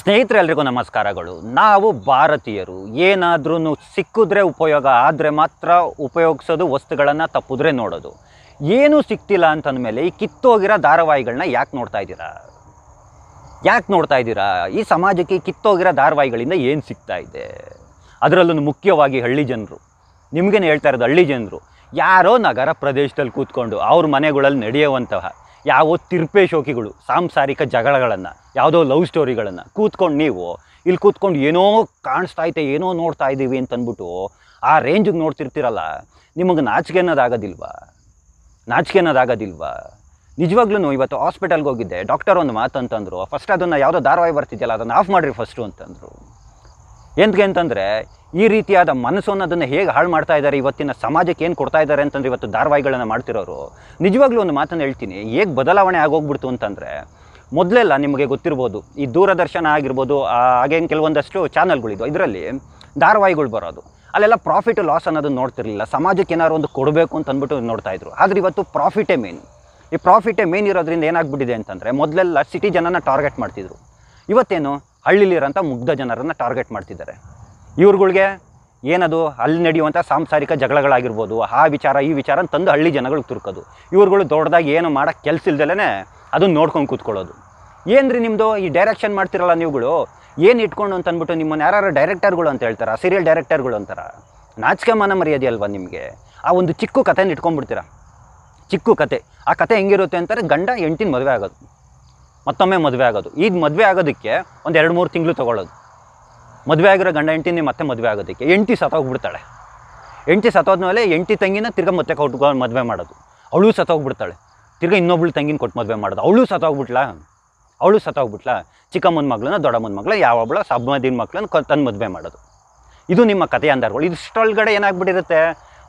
ಸ್ನೇಹಿತರೆಲ್ಲರಿಗೂ ನಮಸ್ಕಾರಗಳು ನಾವು ಭಾರತೀಯರು ಏನಾದ್ರೂ ಸಿಕ್ಕಿದ್ರೆ ಉಪಯೋಗ ಆದರೆ ಮಾತ್ರ ಉಪಯೋಗಿಸೋದು ವಸ್ತುಗಳನ್ನು ತಪ್ಪಿದ್ರೆ ನೋಡೋದು ಏನೂ ಸಿಕ್ತಿಲ್ಲ ಮೇಲೆ ಈ ಕಿತ್ತೋಗಿರೋ ಧಾರಾವಾಹಿಗಳನ್ನ ಯಾಕೆ ನೋಡ್ತಾ ಇದ್ದೀರಾ ಯಾಕೆ ನೋಡ್ತಾ ಇದ್ದೀರಾ ಈ ಸಮಾಜಕ್ಕೆ ಕಿತ್ತೋಗಿರೋ ಧಾರಾವಾಹಿಗಳಿಂದ ಏನು ಸಿಗ್ತಾ ಇದೆ ಅದರಲ್ಲೂ ಮುಖ್ಯವಾಗಿ ಹಳ್ಳಿ ಜನರು ನಿಮಗೇನು ಹೇಳ್ತಾ ಇರೋದು ಹಳ್ಳಿ ಜನರು ಯಾರೋ ನಗರ ಪ್ರದೇಶದಲ್ಲಿ ಕೂತ್ಕೊಂಡು ಅವ್ರ ಮನೆಗಳಲ್ಲಿ ನಡೆಯುವಂತಹ ಯಾವೋ ತಿರ್ಪೇ ಶೋಕಿಗಳು ಸಾಂಸಾರಿಕ ಜಗಳಗಳನ್ನು ಯಾವುದೋ ಲವ್ ಸ್ಟೋರಿಗಳನ್ನು ಕೂತ್ಕೊಂಡು ನೀವು ಇಲ್ಲಿ ಕೂತ್ಕೊಂಡು ಏನೋ ಕಾಣಿಸ್ತಾ ಐತೆ ಏನೋ ನೋಡ್ತಾ ಇದ್ದೀವಿ ಅಂತ ಆ ರೇಂಜಿಗೆ ನೋಡ್ತಿರ್ತೀರಲ್ಲ ನಿಮಗೆ ನಾಚಿಕೆ ಅನ್ನೋದಾಗೋದಿಲ್ವಾ ನಾಚಿಕೆ ಅನ್ನೋದಾಗೋದಿಲ್ವಾ ನಿಜವಾಗ್ಲೂ ಇವತ್ತು ಹಾಸ್ಪಿಟಲ್ಗೆ ಹೋಗಿದ್ದೆ ಡಾಕ್ಟರ್ ಒಂದು ಮಾತಂತಂದರು ಫಸ್ಟ್ ಅದನ್ನು ಯಾವುದೋ ಧಾರಾವಾಹಿ ಬರ್ತಿದ್ಯಲ್ಲ ಅದನ್ನು ಆಫ್ ಮಾಡಿರಿ ಫಸ್ಟು ಅಂತಂದರು ಎಂತಕ್ಕೆ ಅಂತಂದರೆ ಈ ರೀತಿಯಾದ ಮನಸ್ಸು ಅನ್ನೋದನ್ನು ಹೇಗೆ ಹಾಳು ಮಾಡ್ತಾ ಇದ್ದಾರೆ ಇವತ್ತಿನ ಸಮಾಜಕ್ಕೆ ಏನು ಕೊಡ್ತಾ ಇದ್ದಾರೆ ಅಂತಂದರೆ ಇವತ್ತು ಧಾರಾವಾಹಿಗಳನ್ನು ಮಾಡ್ತಿರೋರು ನಿಜವಾಗ್ಲೂ ಒಂದು ಮಾತನ್ನು ಹೇಳ್ತೀನಿ ಹೇಗೆ ಬದಲಾವಣೆ ಆಗೋಗ್ಬಿಡ್ತು ಅಂತಂದರೆ ಮೊದಲೆಲ್ಲ ನಿಮಗೆ ಗೊತ್ತಿರ್ಬೋದು ಈ ದೂರದರ್ಶನ ಆಗಿರ್ಬೋದು ಹಾಗೇನು ಕೆಲವೊಂದಷ್ಟು ಚಾನಲ್ಗಳಿದ್ದು ಇದರಲ್ಲಿ ಧಾರಾವಾಹಿಗಳು ಬರೋದು ಅಲ್ಲೆಲ್ಲ ಪ್ರಾಫಿಟ್ ಲಾಸ್ ಅನ್ನೋದನ್ನು ನೋಡ್ತಿರಲಿಲ್ಲ ಸಮಾಜಕ್ಕೆ ಏನಾದ್ರು ಒಂದು ಕೊಡಬೇಕು ಅಂತ ನೋಡ್ತಾ ಇದ್ರು ಆದರೆ ಇವತ್ತು ಪ್ರಾಫಿಟೇ ಮೇನ್ ಈ ಪ್ರಾಫಿಟೇ ಮೇನ್ ಇರೋದ್ರಿಂದ ಏನಾಗ್ಬಿಟ್ಟಿದೆ ಅಂತಂದರೆ ಮೊದಲೆಲ್ಲ ಸಿಟಿ ಜನನ ಟಾರ್ಗೆಟ್ ಮಾಡ್ತಿದ್ರು ಇವತ್ತೇನು ಹಳ್ಳಿಲಿರೋಂಥ ಮುಗ್ಧ ಜನರನ್ನು ಟಾರ್ಗೆಟ್ ಮಾಡ್ತಿದ್ದಾರೆ ಇವ್ರುಗಳಿಗೆ ಏನದು ಅಲ್ಲಿ ನಡೆಯುವಂಥ ಸಾಂಸಾರಿಕ ಜಗಳಗಳಾಗಿರ್ಬೋದು ಆ ವಿಚಾರ ಈ ವಿಚಾರ ತಂದು ಹಳ್ಳಿ ಜನಗಳಿಗೆ ತುರ್ಕೋದು ಇವ್ರುಗಳು ದೊಡ್ಡದಾಗಿ ಏನು ಮಾಡೋಕ್ಕೆ ಕೆಲಸ ಇಲ್ದಲೇ ಅದನ್ನು ನೋಡ್ಕೊಂಡು ಕೂತ್ಕೊಳ್ಳೋದು ಏನು ರೀ ನಿಮ್ಮದು ಈ ಡೈರೆಕ್ಷನ್ ಮಾಡ್ತಿರಲ್ಲ ನೀವುಗಳು ಏನು ಇಟ್ಕೊಂಡು ಅಂತ ನಿಮ್ಮನ್ನು ಯಾರು ಡೈರೆಕ್ಟರ್ಗಳು ಅಂತ ಹೇಳ್ತಾರೆ ಸೀರಿಯಲ್ ಡೈರೆಕ್ಟರ್ಗಳು ಅಂತಾರೆ ನಾಚಿಕೆ ಮನ ಮರ್ಯಾದೆ ಅಲ್ವಾ ನಿಮಗೆ ಆ ಒಂದು ಚಿಕ್ಕ ಕಥೆನ ಇಟ್ಕೊಂಡ್ಬಿಡ್ತೀರಾ ಚಿಕ್ಕ ಕತೆ ಆ ಕತೆ ಹೆಂಗಿರುತ್ತೆ ಅಂತಾರೆ ಗಂಡ ಎಂಟಿನ ಮದುವೆ ಆಗೋದು ಮತ್ತೊಮ್ಮೆ ಮದುವೆ ಆಗೋದು ಈಗ ಮದುವೆ ಆಗೋದಕ್ಕೆ ಒಂದು ಎರಡು ಮೂರು ತಿಂಗಳು ತೊಗೊಳ್ಳೋದು ಮದುವೆ ಆಗಿರೋ ಗಂಡ ಎಂಟಿನೇ ಮತ್ತೆ ಮದುವೆ ಆಗೋದಕ್ಕೆ ಎಂಟಿ ಸತ್ತೋಗ್ಬಿಡ್ತಾಳೆ ಎಂಟಿ ಮೇಲೆ ಎಂಟಿ ತಂಗಿನ ತಿರ್ಗಿ ಮತ್ತೆ ಕೊಟ್ಟು ಮದುವೆ ಮಾಡೋದು ಅವಳು ಸತ್ತೋಗ್ಬಿಡ್ತಾಳೆ ತಿರ್ಗಾ ಇನ್ನೊಬ್ಳು ತಂಗಿನ ಕೊಟ್ಟು ಮದುವೆ ಮಾಡೋದು ಅವಳು ಸತ್ತೋಗ್ಬಿಟ್ಲಾ ಅವಳು ಸತ್ತೋಗ್ಬಿಟ್ಲಾ ಚಿಕ್ಕಮ್ಮನ ಮಗಳನ್ನ ದೊಡ್ಡಮ್ಮನ ಮಗಳ ಯಾವೊಬ್ಬಳ ಸಬ್ಬದಿನ ಮಕ್ಕಳನ್ನ ತಂದು ಮದುವೆ ಮಾಡೋದು ಇದು ನಿಮ್ಮ ಕಥೆಯ ಅಂದಾರ್ಗಳು ಇದಿಷ್ಟೊಳಗಡೆ ಏನಾಗ್ಬಿಟ್ಟಿರುತ್ತೆ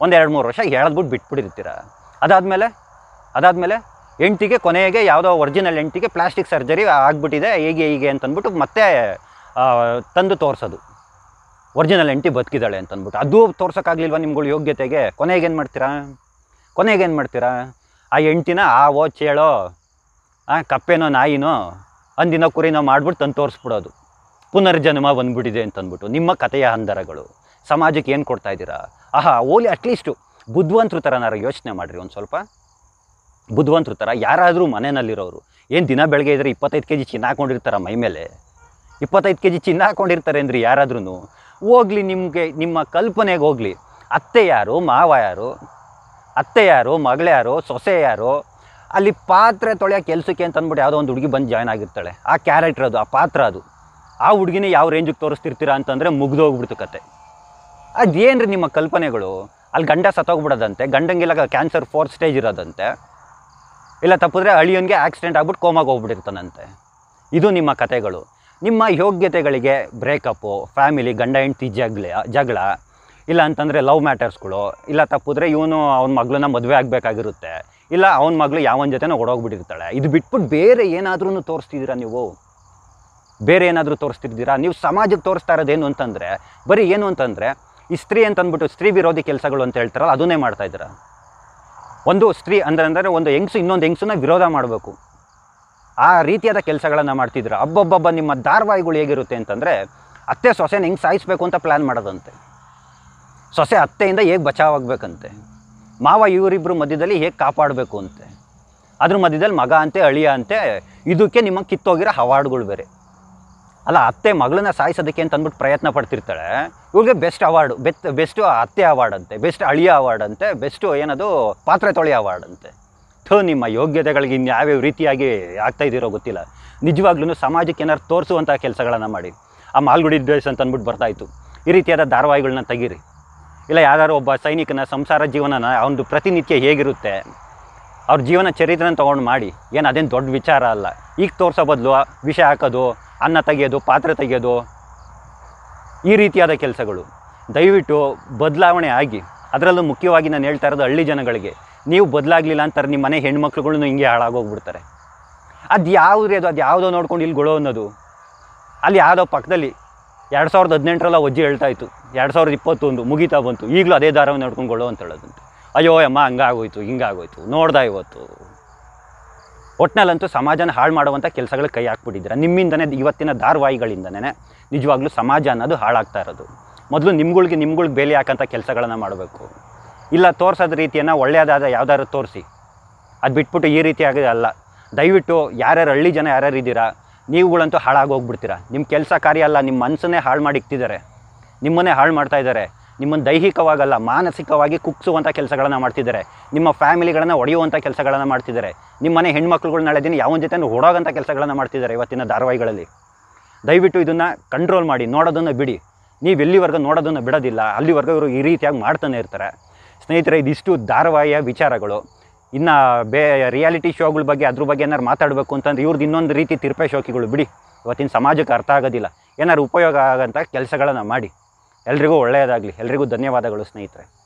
ಒಂದು ಎರಡು ಮೂರು ವರ್ಷ ಹೇಳದ್ಬಿಟ್ಟು ಬಿಟ್ಬಿಟ್ಟಿರ್ತೀರ ಅದಾದಮೇಲೆ ಅದಾದಮೇಲೆ ಎಂಟಿಗೆ ಕೊನೆಗೆ ಯಾವುದೋ ಒರಿಜಿನಲ್ ಎಂಟಿಗೆ ಪ್ಲಾಸ್ಟಿಕ್ ಸರ್ಜರಿ ಆಗಿಬಿಟ್ಟಿದೆ ಹೀಗೆ ಹೀಗೆ ಅಂತಂದ್ಬಿಟ್ಟು ಮತ್ತೆ ತಂದು ತೋರಿಸೋದು ಒರಿಜಿನಲ್ ಎಂಟಿ ಬದುಕಿದ್ದಾಳೆ ಅಂತಂದ್ಬಿಟ್ಟು ಅದು ತೋರ್ಸೋಕ್ಕಾಗಲಿಲ್ವ ನಿಮ್ಗಳು ಯೋಗ್ಯತೆಗೆ ಕೊನೆಗೆ ಏನು ಮಾಡ್ತೀರಾ ಕೊನೆಗೆ ಏನು ಮಾಡ್ತೀರಾ ಆ ಎಂಟಿನ ಆ ಚೇಳೋ ಆ ಕಪ್ಪೆನೋ ನಾಯಿನೋ ಅಂದಿನ ಕುರಿನೋ ಮಾಡಿಬಿಟ್ಟು ತಂದು ತೋರಿಸ್ಬಿಡೋದು ಪುನರ್ಜನ್ಮ ಬಂದ್ಬಿಟ್ಟಿದೆ ಅಂತಂದ್ಬಿಟ್ಟು ನಿಮ್ಮ ಕಥೆಯ ಹಂದರಗಳು ಸಮಾಜಕ್ಕೆ ಏನು ಕೊಡ್ತಾ ಇದ್ದೀರಾ ಆಹಾ ಓಲಿ ಅಟ್ಲೀಸ್ಟು ಬುದ್ಧಿವಂತರು ಥರನಾರ ಯೋಚನೆ ಮಾಡಿರಿ ಒಂದು ಸ್ವಲ್ಪ ಬುದ್ಧಿವಂತರ ಥರ ಯಾರಾದರೂ ಮನೆಯಲ್ಲಿರೋರು ಏನು ದಿನ ಬೆಳಗ್ಗೆ ಇದ್ದರೆ ಇಪ್ಪತ್ತೈದು ಕೆ ಜಿ ಚಿನ್ನ ಹಾಕೊಂಡಿರ್ತಾರೆ ಮೈ ಮೇಲೆ ಇಪ್ಪತ್ತೈದು ಕೆ ಜಿ ಚಿನ್ನ ಹಾಕ್ಕೊಂಡಿರ್ತಾರೆ ಅಂದರೆ ಯಾರಾದ್ರೂ ಹೋಗ್ಲಿ ನಿಮಗೆ ನಿಮ್ಮ ಕಲ್ಪನೆಗೆ ಹೋಗ್ಲಿ ಅತ್ತೆ ಯಾರು ಮಾವ ಯಾರು ಅತ್ತೆ ಯಾರು ಮಗಳ್ಯಾರು ಯಾರು ಸೊಸೆ ಯಾರು ಅಲ್ಲಿ ಪಾತ್ರೆ ತೊಳೆಯೋ ಕೆಲಸಕ್ಕೆ ಅಂತ ಅಂದ್ಬಿಟ್ಟು ಯಾವುದೋ ಒಂದು ಹುಡುಗಿ ಬಂದು ಜಾಯ್ನ್ ಆಗಿರ್ತಾಳೆ ಆ ಕ್ಯಾರೆಕ್ಟರ್ ಅದು ಆ ಪಾತ್ರ ಅದು ಆ ಹುಡುಗಿನ ಯಾವ ರೇಂಜಿಗೆ ತೋರಿಸ್ತಿರ್ತೀರಾ ಅಂತಂದರೆ ಹೋಗ್ಬಿಡ್ತು ಕತೆ ಅದೇನು ರೀ ನಿಮ್ಮ ಕಲ್ಪನೆಗಳು ಅಲ್ಲಿ ಗಂಡ ಸತ್ತೋಗ್ಬಿಡೋದಂತೆ ಗಂಡಂಗಿಲ್ಲ ಕ್ಯಾನ್ಸರ್ ಫೋರ್ತ್ ಸ್ಟೇಜ್ ಇರೋದಂತೆ ಇಲ್ಲ ತಪ್ಪಿದ್ರೆ ಅಳಿಯೋನಿಗೆ ಆಕ್ಸಿಡೆಂಟ್ ಆಗ್ಬಿಟ್ಟು ಕೋಮಾಗೆ ಹೋಗ್ಬಿಟ್ಟಿರ್ತಾನಂತೆ ಇದು ನಿಮ್ಮ ಕತೆಗಳು ನಿಮ್ಮ ಯೋಗ್ಯತೆಗಳಿಗೆ ಬ್ರೇಕಪ್ಪು ಫ್ಯಾಮಿಲಿ ಗಂಡ ಹೆಂಡತಿ ಜಗಳ ಜಗಳ ಇಲ್ಲ ಅಂತಂದರೆ ಲವ್ ಮ್ಯಾಟರ್ಸ್ಗಳು ಇಲ್ಲ ತಪ್ಪಿದ್ರೆ ಇವನು ಅವನ ಮಗಳನ್ನ ಮದುವೆ ಆಗಬೇಕಾಗಿರುತ್ತೆ ಇಲ್ಲ ಅವನ ಮಗಳು ಯಾವನ ಜೊತೆನೋ ಓಡೋಗ್ಬಿಟ್ಟಿರ್ತಾಳೆ ಇದು ಬಿಟ್ಬಿಟ್ಟು ಬೇರೆ ಏನಾದ್ರೂ ತೋರಿಸ್ತಿದ್ದೀರಾ ನೀವು ಬೇರೆ ಏನಾದರೂ ತೋರಿಸ್ತಿದ್ದೀರಾ ನೀವು ಸಮಾಜಕ್ಕೆ ತೋರಿಸ್ತಾ ಇರೋದೇನು ಅಂತಂದರೆ ಬರೀ ಏನು ಅಂತಂದರೆ ಈ ಸ್ತ್ರೀ ಅಂತಂದ್ಬಿಟ್ಟು ಸ್ತ್ರೀ ವಿರೋಧಿ ಕೆಲಸಗಳು ಅಂತ ಹೇಳ್ತಾರಲ್ಲ ಅದನ್ನೇ ಮಾಡ್ತಾ ಒಂದು ಸ್ತ್ರೀ ಅಂದರೆ ಅಂದರೆ ಒಂದು ಹೆಂಗ್ಸು ಇನ್ನೊಂದು ಹೆಂಗ್ಸನ್ನ ವಿರೋಧ ಮಾಡಬೇಕು ಆ ರೀತಿಯಾದ ಕೆಲಸಗಳನ್ನು ಮಾಡ್ತಿದ್ರು ಹಬ್ಬೊಬ್ಬೊಬ್ಬ ನಿಮ್ಮ ಧಾರವಾಹಿಗಳು ಹೇಗಿರುತ್ತೆ ಅಂತಂದರೆ ಅತ್ತೆ ಸೊಸೆನ ಹೆಂಗೆ ಸಾಯಿಸಬೇಕು ಅಂತ ಪ್ಲ್ಯಾನ್ ಮಾಡೋದಂತೆ ಸೊಸೆ ಅತ್ತೆಯಿಂದ ಹೇಗೆ ಬಚಾವಾಗಬೇಕಂತೆ ಮಾವ ಇವರಿಬ್ಬರು ಮಧ್ಯದಲ್ಲಿ ಹೇಗೆ ಕಾಪಾಡಬೇಕು ಅಂತೆ ಅದ್ರ ಮಧ್ಯದಲ್ಲಿ ಮಗ ಅಂತೆ ಅಳಿಯ ಅಂತೆ ಇದಕ್ಕೆ ನಿಮಗೆ ಕಿತ್ತೋಗಿರೋ ಹವಾರ್ಡ್ಗಳು ಬೇರೆ ಅಲ್ಲ ಅತ್ತೆ ಮಗಳನ್ನ ಸಾಯಿಸೋದಕ್ಕೆ ಅಂತ ಅಂದ್ಬಿಟ್ಟು ಪ್ರಯತ್ನ ಪಡ್ತಿರ್ತಾಳೆ ಇವ್ರಿಗೆ ಬೆಸ್ಟ್ ಅವಾರ್ಡ್ ಬೆತ್ ಬೆಸ್ಟು ಅತ್ತೆ ಅವಾರ್ಡ್ ಅಂತೆ ಬೆಸ್ಟ್ ಅಳಿಯ ಅವಾರ್ಡ್ ಅಂತೆ ಬೆಸ್ಟು ಏನದು ಪಾತ್ರೆ ತೊಳೆಯ ಅವಾರ್ಡ್ ಅಂತೆ ಥೋ ನಿಮ್ಮ ಯೋಗ್ಯತೆಗಳಿಗೆ ಇನ್ಯಾವ್ಯಾವ ರೀತಿಯಾಗಿ ಆಗ್ತಾ ಇದ್ದೀರೋ ಗೊತ್ತಿಲ್ಲ ನಿಜವಾಗ್ಲೂ ಸಮಾಜಕ್ಕೆ ಏನಾದ್ರು ತೋರಿಸುವಂಥ ಕೆಲಸಗಳನ್ನು ಮಾಡಿ ಆ ಮಾಲ್ಗುಡಿ ದ್ವೇಷ ಅಂತ ಅಂದ್ಬಿಟ್ಟು ಬರ್ತಾಯಿತ್ತು ಈ ರೀತಿಯಾದ ಧಾರಾವಾಹಿಗಳನ್ನ ತೆಗೀರಿ ಇಲ್ಲ ಯಾರೋ ಒಬ್ಬ ಸೈನಿಕನ ಸಂಸಾರ ಜೀವನನ ಅವನದು ಪ್ರತಿನಿತ್ಯ ಹೇಗಿರುತ್ತೆ ಅವ್ರ ಜೀವನ ಚರಿತ್ರೆನ ತೊಗೊಂಡು ಮಾಡಿ ಏನು ಅದೇನು ದೊಡ್ಡ ವಿಚಾರ ಅಲ್ಲ ಈಗ ತೋರಿಸೋ ಬದಲು ವಿಷ ಹಾಕೋದು ಅನ್ನ ತೆಗೆಯೋದು ಪಾತ್ರೆ ತೆಗೆಯೋದು ಈ ರೀತಿಯಾದ ಕೆಲಸಗಳು ದಯವಿಟ್ಟು ಬದಲಾವಣೆ ಆಗಿ ಅದರಲ್ಲೂ ಮುಖ್ಯವಾಗಿ ನಾನು ಹೇಳ್ತಾ ಇರೋದು ಹಳ್ಳಿ ಜನಗಳಿಗೆ ನೀವು ಬದಲಾಗಲಿಲ್ಲ ಅಂತಾರೆ ನಿಮ್ಮ ಮನೆ ಹೆಣ್ಮಕ್ಳುಗಳನ್ನು ಹಿಂಗೆ ಹಾಳಾಗೋಗ್ಬಿಡ್ತಾರೆ ಅದು ಯಾವುದೇ ಅದು ಅದು ಯಾವುದೋ ನೋಡ್ಕೊಂಡು ಇಲ್ಲಿ ಗೊಳೋ ಅನ್ನೋದು ಅಲ್ಲಿ ಯಾವುದೋ ಪಕ್ಕದಲ್ಲಿ ಎರಡು ಸಾವಿರದ ಹದಿನೆಂಟರಲ್ಲ ಒಜ್ಜಿ ಹೇಳ್ತಾ ಇತ್ತು ಎರಡು ಸಾವಿರದ ಇಪ್ಪತ್ತೊಂದು ಮುಗಿತಾ ಬಂತು ಈಗಲೂ ಅದೇ ದಾರವನ್ನು ನೋಡ್ಕೊಂಡು ಗೊಳೋ ಅಂತ ಹೇಳೋದಂತೆ ಅಯ್ಯೋ ಅಮ್ಮ ಹಂಗಾಗೋಯ್ತು ಹಿಂಗಾಗೋಯ್ತು ನೋಡ್ದಾ ಇವತ್ತು ಒಟ್ಟಿನಲ್ಲಂತೂ ಸಮಾಜನ ಹಾಳು ಮಾಡುವಂಥ ಕೆಲಸಗಳು ಕೈ ಹಾಕ್ಬಿಟ್ಟಿದ್ದೀರ ನಿಮ್ಮಿಂದನೇ ಇವತ್ತಿನ ಧಾರವಾಹಿಗಳಿಂದನೇ ನಿಜವಾಗ್ಲೂ ಸಮಾಜ ಅನ್ನೋದು ಹಾಳಾಗ್ತಾ ಇರೋದು ಮೊದಲು ನಿಮ್ಗಳಿಗೆ ನಿಮ್ಗಳಿಗೆ ಬೇಲಿ ಹಾಕೋಂಥ ಕೆಲಸಗಳನ್ನು ಮಾಡಬೇಕು ಇಲ್ಲ ತೋರಿಸೋದ ರೀತಿಯನ್ನು ಒಳ್ಳೆಯದಾದ ಯಾವ್ದಾದ್ರು ತೋರಿಸಿ ಅದು ಬಿಟ್ಬಿಟ್ಟು ಈ ರೀತಿ ಆಗಿದೆ ಅಲ್ಲ ದಯವಿಟ್ಟು ಯಾರ್ಯಾರು ಹಳ್ಳಿ ಜನ ಯಾರ್ಯಾರು ಇದ್ದೀರಾ ನೀವುಗಳಂತೂ ಹೋಗ್ಬಿಡ್ತೀರಾ ನಿಮ್ಮ ಕೆಲಸ ಕಾರ್ಯ ಅಲ್ಲ ನಿಮ್ಮ ಮನಸ್ಸನ್ನೇ ಹಾಳು ಮಾಡಿ ಇಕ್ತಿದ್ದಾರೆ ನಿಮ್ಮನ್ನೇ ಹಾಳು ಮಾಡ್ತಾ ಇದ್ದಾರೆ ನಿಮ್ಮನ್ನು ದೈಹಿಕವಾಗಲ್ಲ ಮಾನಸಿಕವಾಗಿ ಕುಗ್ಸುವಂಥ ಕೆಲಸಗಳನ್ನು ಮಾಡ್ತಿದ್ದಾರೆ ನಿಮ್ಮ ಫ್ಯಾಮಿಲಿಗಳನ್ನು ಒಡೆಯುವಂಥ ಕೆಲಸಗಳನ್ನು ಮಾಡ್ತಿದ್ದಾರೆ ನಿಮ್ಮ ಮನೆ ಹೆಣ್ಮಕ್ಳುಗಳು ನಾಳೆ ದಿನ ಯಾವ ಜೊತೆ ಹೊಡೋಗಂಥ ಕೆಲಸಗಳನ್ನು ಮಾಡ್ತಿದ್ದಾರೆ ಇವತ್ತಿನ ಧಾರಾವಾಹಿಗಳಲ್ಲಿ ದಯವಿಟ್ಟು ಇದನ್ನು ಕಂಟ್ರೋಲ್ ಮಾಡಿ ನೋಡೋದನ್ನು ಬಿಡಿ ನೀವು ನೋಡೋದನ್ನು ಬಿಡೋದಿಲ್ಲ ಅಲ್ಲಿವರೆಗೂ ಇವರು ಈ ರೀತಿಯಾಗಿ ಮಾಡ್ತಾನೆ ಇರ್ತಾರೆ ಸ್ನೇಹಿತರೆ ಇದಿಷ್ಟು ಧಾರಾವಾಹಿಯ ವಿಚಾರಗಳು ಇನ್ನು ಬೇ ರಿಯಾಲಿಟಿ ಶೋಗಳ ಬಗ್ಗೆ ಅದ್ರ ಬಗ್ಗೆ ಏನಾರು ಮಾತಾಡಬೇಕು ಅಂತಂದ್ರೆ ಇವ್ರದ್ದು ಇನ್ನೊಂದು ರೀತಿ ತಿರುಪೆ ಶೋಕಿಗಳು ಬಿಡಿ ಇವತ್ತಿನ ಸಮಾಜಕ್ಕೆ ಅರ್ಥ ಆಗೋದಿಲ್ಲ ಏನಾರು ಉಪಯೋಗ ಆಗೋಂಥ ಕೆಲಸಗಳನ್ನು ಮಾಡಿ ಎಲ್ರಿಗೂ ಒಳ್ಳೆಯದಾಗಲಿ ಎಲ್ರಿಗೂ ಧನ್ಯವಾದಗಳು ಸ್ನೇಹಿತರೆ